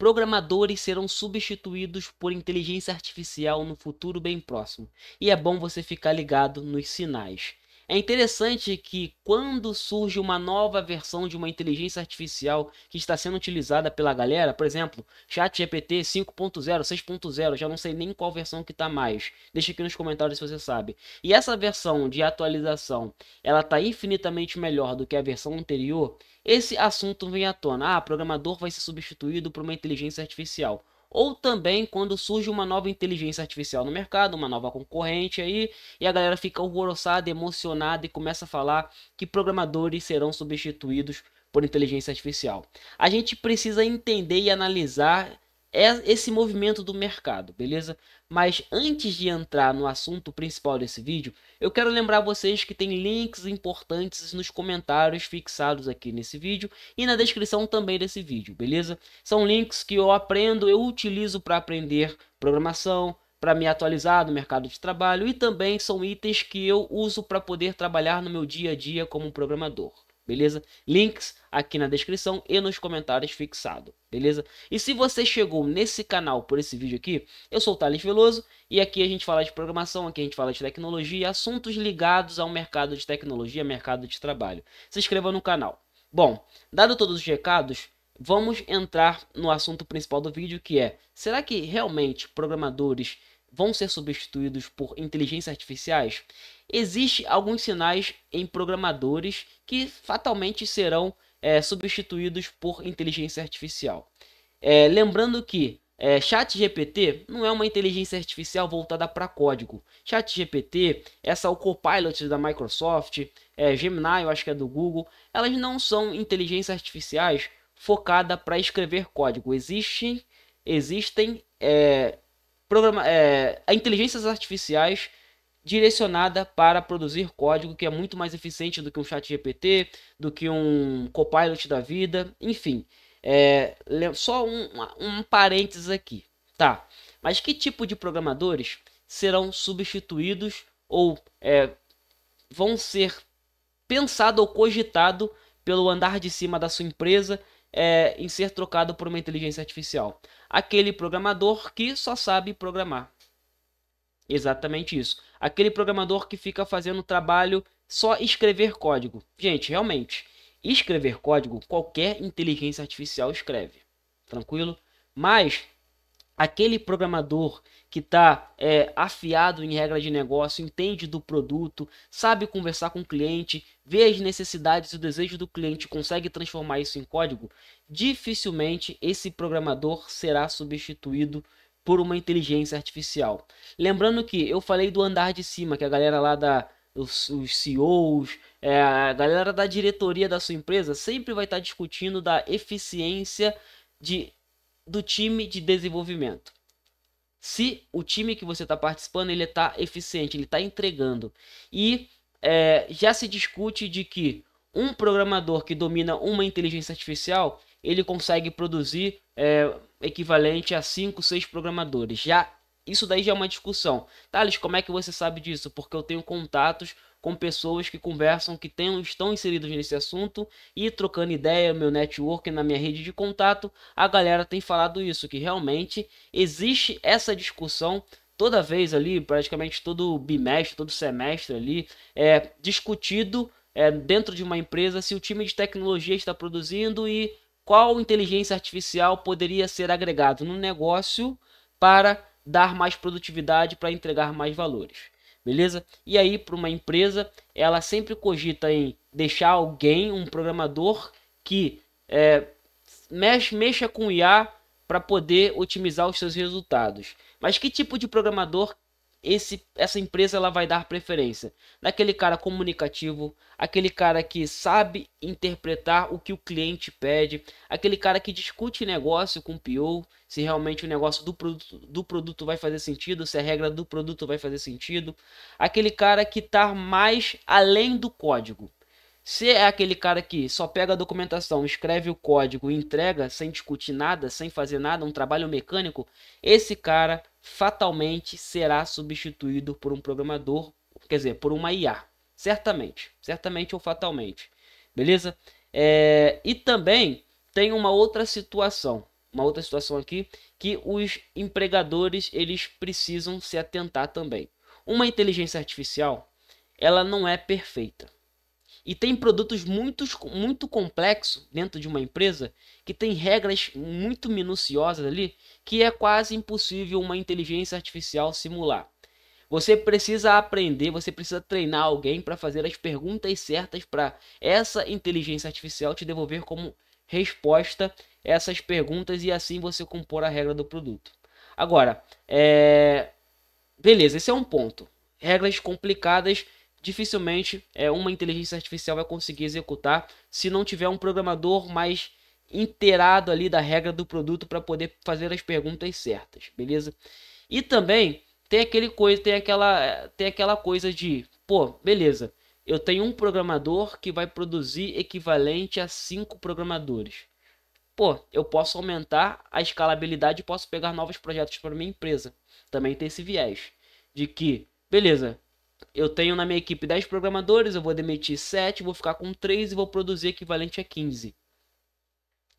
Programadores serão substituídos por inteligência artificial no futuro bem próximo, e é bom você ficar ligado nos sinais. É interessante que quando surge uma nova versão de uma inteligência artificial que está sendo utilizada pela galera, por exemplo, ChatGPT 5.0, 6.0, já não sei nem qual versão que está mais. Deixa aqui nos comentários se você sabe. E essa versão de atualização, ela está infinitamente melhor do que a versão anterior. Esse assunto vem à tona. Ah, programador vai ser substituído por uma inteligência artificial ou também quando surge uma nova inteligência artificial no mercado, uma nova concorrente aí, e a galera fica horroroçada, emocionada e começa a falar que programadores serão substituídos por inteligência artificial. A gente precisa entender e analisar é esse movimento do mercado, beleza? Mas antes de entrar no assunto principal desse vídeo, eu quero lembrar vocês que tem links importantes nos comentários fixados aqui nesse vídeo e na descrição também desse vídeo, beleza? São links que eu aprendo, eu utilizo para aprender programação, para me atualizar no mercado de trabalho e também são itens que eu uso para poder trabalhar no meu dia a dia como programador beleza? Links aqui na descrição e nos comentários fixado, beleza? E se você chegou nesse canal por esse vídeo aqui, eu sou o Thales Veloso e aqui a gente fala de programação, aqui a gente fala de tecnologia, assuntos ligados ao mercado de tecnologia, mercado de trabalho. Se inscreva no canal. Bom, dado todos os recados, vamos entrar no assunto principal do vídeo que é, será que realmente programadores vão ser substituídos por inteligência artificiais? existe alguns sinais em programadores que fatalmente serão é, substituídos por inteligência artificial. É, lembrando que é, ChatGPT não é uma inteligência artificial voltada para código. ChatGPT, essa o Copilot da Microsoft, é, Gemini, eu acho que é do Google, elas não são inteligências artificiais focada para escrever código. Existem, existem é, programa, é, inteligências artificiais direcionada para produzir código que é muito mais eficiente do que um chat GPT, do que um Copilot da vida, enfim. É, só um, um parênteses aqui, tá? Mas que tipo de programadores serão substituídos ou é, vão ser pensado ou cogitado pelo andar de cima da sua empresa é, em ser trocado por uma inteligência artificial? Aquele programador que só sabe programar. Exatamente isso. Aquele programador que fica fazendo trabalho só escrever código. Gente, realmente, escrever código qualquer inteligência artificial escreve. Tranquilo? Mas aquele programador que está é, afiado em regra de negócio, entende do produto, sabe conversar com o cliente, vê as necessidades e o desejo do cliente, consegue transformar isso em código, dificilmente esse programador será substituído por uma inteligência artificial. Lembrando que eu falei do andar de cima, que a galera lá da os, os CEOs, é, a galera da diretoria da sua empresa sempre vai estar tá discutindo da eficiência de, do time de desenvolvimento. Se o time que você está participando ele está eficiente, ele está entregando e é, já se discute de que um programador que domina uma inteligência artificial ele consegue produzir é, equivalente a 5, 6 programadores. Já isso daí já é uma discussão. Thales, como é que você sabe disso? Porque eu tenho contatos com pessoas que conversam, que estão inseridos nesse assunto e trocando ideia, meu network, na minha rede de contato, a galera tem falado isso, que realmente existe essa discussão toda vez ali, praticamente todo bimestre, todo semestre ali, é discutido é, dentro de uma empresa se o time de tecnologia está produzindo e qual inteligência artificial poderia ser agregado no negócio para dar mais produtividade, para entregar mais valores. Beleza? E aí, para uma empresa, ela sempre cogita em deixar alguém, um programador, que é, mexe, mexa com IA para poder otimizar os seus resultados. Mas que tipo de programador esse, essa empresa ela vai dar preferência naquele cara comunicativo, aquele cara que sabe interpretar o que o cliente pede, aquele cara que discute negócio com o PO, se realmente o negócio do produto, do produto vai fazer sentido, se a regra do produto vai fazer sentido, aquele cara que está mais além do código. Se é aquele cara que só pega a documentação, escreve o código e entrega sem discutir nada, sem fazer nada, um trabalho mecânico, esse cara fatalmente será substituído por um programador, quer dizer, por uma IA. Certamente, certamente ou fatalmente. Beleza? É, e também tem uma outra situação, uma outra situação aqui que os empregadores eles precisam se atentar também. Uma inteligência artificial, ela não é perfeita. E tem produtos muito, muito complexos dentro de uma empresa que tem regras muito minuciosas ali que é quase impossível uma inteligência artificial simular. Você precisa aprender, você precisa treinar alguém para fazer as perguntas certas para essa inteligência artificial te devolver como resposta essas perguntas e assim você compor a regra do produto. Agora, é... beleza, esse é um ponto. Regras complicadas dificilmente é, uma inteligência artificial vai conseguir executar se não tiver um programador mais inteirado ali da regra do produto para poder fazer as perguntas certas, beleza? E também tem aquele coisa, tem aquela, tem aquela coisa de, pô, beleza, eu tenho um programador que vai produzir equivalente a cinco programadores. Pô, eu posso aumentar a escalabilidade e posso pegar novos projetos para minha empresa. Também tem esse viés de que, beleza, eu tenho na minha equipe 10 programadores, eu vou demitir 7, vou ficar com 3 e vou produzir equivalente a 15.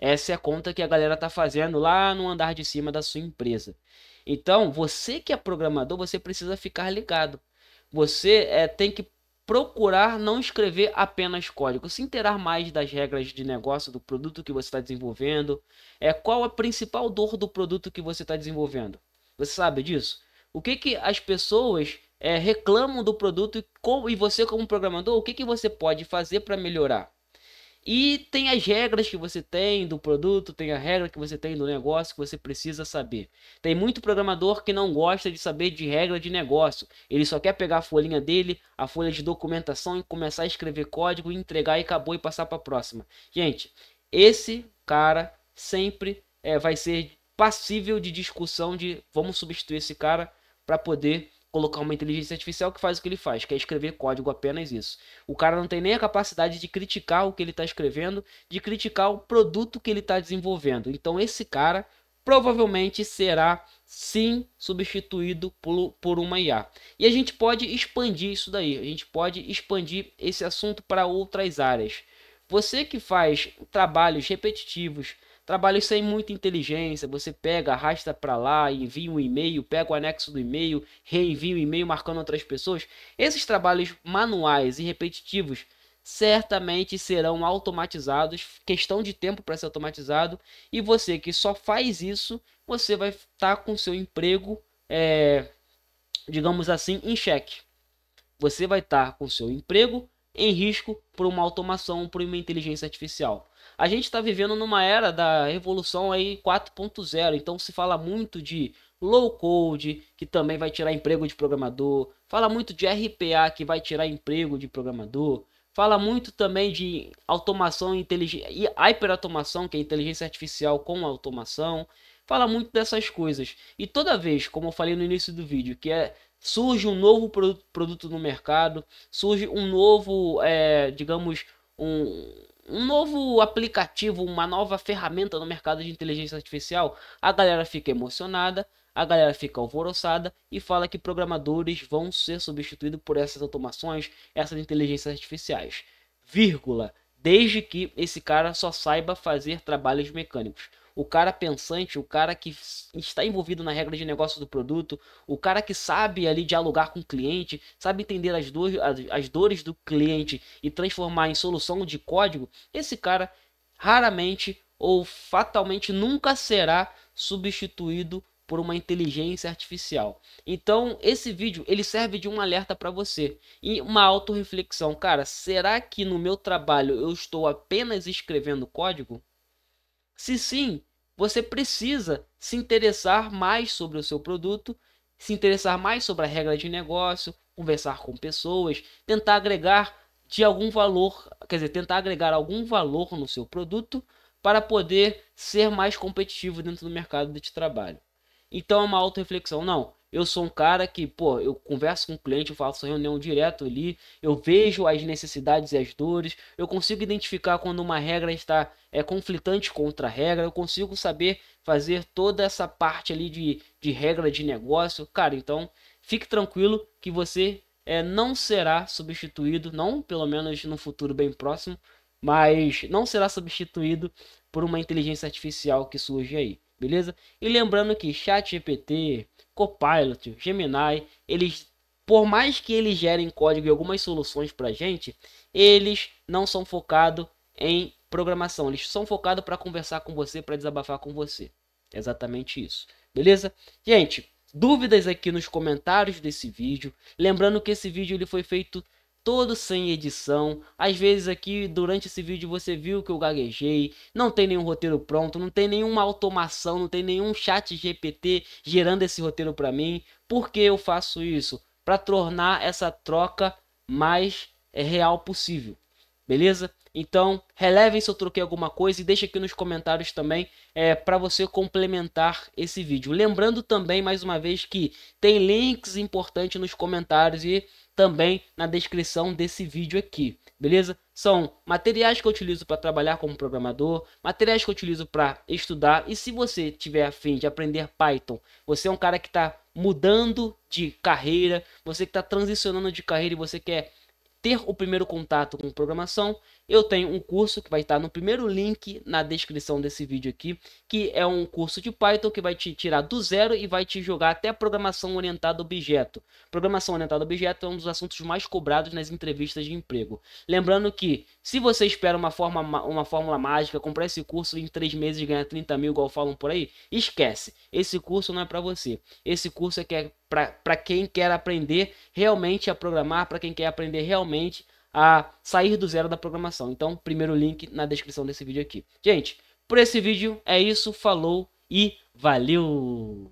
Essa é a conta que a galera tá fazendo lá no andar de cima da sua empresa. Então, você que é programador, você precisa ficar ligado. Você é, tem que procurar não escrever apenas código, se inteirar mais das regras de negócio do produto que você está desenvolvendo. É qual a principal dor do produto que você está desenvolvendo? Você sabe disso? O que que as pessoas é, reclamam do produto e, e você como programador, o que, que você pode fazer para melhorar? E tem as regras que você tem do produto, tem a regra que você tem do negócio que você precisa saber. Tem muito programador que não gosta de saber de regra de negócio. Ele só quer pegar a folhinha dele, a folha de documentação e começar a escrever código, entregar e acabou e passar para a próxima. Gente, esse cara sempre é, vai ser passível de discussão de vamos substituir esse cara para poder colocar uma inteligência artificial que faz o que ele faz, que é escrever código apenas isso. O cara não tem nem a capacidade de criticar o que ele está escrevendo, de criticar o produto que ele está desenvolvendo. Então esse cara provavelmente será sim substituído por, por uma IA. E a gente pode expandir isso daí, a gente pode expandir esse assunto para outras áreas. Você que faz trabalhos repetitivos, Trabalho sem muita inteligência. Você pega, arrasta para lá, envia um e-mail, pega o anexo do e-mail, reenvia o e-mail marcando outras pessoas. Esses trabalhos manuais e repetitivos certamente serão automatizados, questão de tempo para ser automatizado. E você que só faz isso, você vai estar tá com seu emprego, é, digamos assim, em xeque. Você vai estar tá com seu emprego em risco por uma automação, por uma inteligência artificial. A gente está vivendo numa era da revolução aí 4.0, então se fala muito de low code, que também vai tirar emprego de programador, fala muito de RPA, que vai tirar emprego de programador, fala muito também de automação inteligência e hiperautomação, que é inteligência artificial com automação, fala muito dessas coisas. E toda vez, como eu falei no início do vídeo, que é surge um novo produto no mercado, surge um novo, é, digamos, um, um novo aplicativo, uma nova ferramenta no mercado de inteligência artificial, a galera fica emocionada, a galera fica alvoroçada e fala que programadores vão ser substituídos por essas automações, essas inteligências artificiais. Vírgula, desde que esse cara só saiba fazer trabalhos mecânicos o cara pensante, o cara que está envolvido na regra de negócio do produto, o cara que sabe ali dialogar com o cliente, sabe entender as, as dores do cliente e transformar em solução de código, esse cara raramente ou fatalmente nunca será substituído por uma inteligência artificial. Então, esse vídeo ele serve de um alerta para você e uma autorreflexão. Cara, será que no meu trabalho eu estou apenas escrevendo código? Se sim, você precisa se interessar mais sobre o seu produto, se interessar mais sobre a regra de negócio, conversar com pessoas, tentar agregar de algum valor, quer dizer, tentar agregar algum valor no seu produto para poder ser mais competitivo dentro do mercado de trabalho. Então é uma auto-reflexão, não. Eu sou um cara que, pô, eu converso com o cliente, eu faço reunião direto ali, eu vejo as necessidades e as dores, eu consigo identificar quando uma regra está é conflitante contra a regra, eu consigo saber fazer toda essa parte ali de, de regra de negócio. Cara, então fique tranquilo que você é, não será substituído, não pelo menos no futuro bem próximo, mas não será substituído por uma inteligência artificial que surge aí beleza? E lembrando que ChatGPT, Copilot, Gemini, eles por mais que eles gerem código e algumas soluções para gente, eles não são focados em programação. Eles são focados para conversar com você, para desabafar com você. É exatamente isso. Beleza? Gente, dúvidas aqui nos comentários desse vídeo. Lembrando que esse vídeo ele foi feito todo sem edição. Às vezes aqui durante esse vídeo você viu que eu gaguejei, não tem nenhum roteiro pronto, não tem nenhuma automação, não tem nenhum chat GPT gerando esse roteiro para mim. Por que eu faço isso? Para tornar essa troca mais eh, real possível. Beleza? Então, relevem se eu troquei alguma coisa e deixa aqui nos comentários também é, para você complementar esse vídeo. Lembrando também, mais uma vez, que tem links importantes nos comentários e também na descrição desse vídeo aqui, beleza? São materiais que eu utilizo para trabalhar como programador, materiais que eu utilizo para estudar. E se você tiver afim de aprender Python, você é um cara que está mudando de carreira, você que está transicionando de carreira e você quer ter o primeiro contato com programação, eu tenho um curso que vai estar no primeiro link na descrição desse vídeo aqui, que é um curso de Python que vai te tirar do zero e vai te jogar até programação orientada a objeto. Programação orientada a objeto é um dos assuntos mais cobrados nas entrevistas de emprego. Lembrando que, se você espera uma, forma, uma fórmula mágica, comprar esse curso em 3 meses e ganhar 30 mil, igual falam por aí, esquece. Esse curso não é para você. Esse curso é, que é para quem quer aprender realmente a programar, para quem quer aprender realmente a sair do zero da programação. Então, primeiro link na descrição desse vídeo aqui. Gente, por esse vídeo é isso, falou e valeu!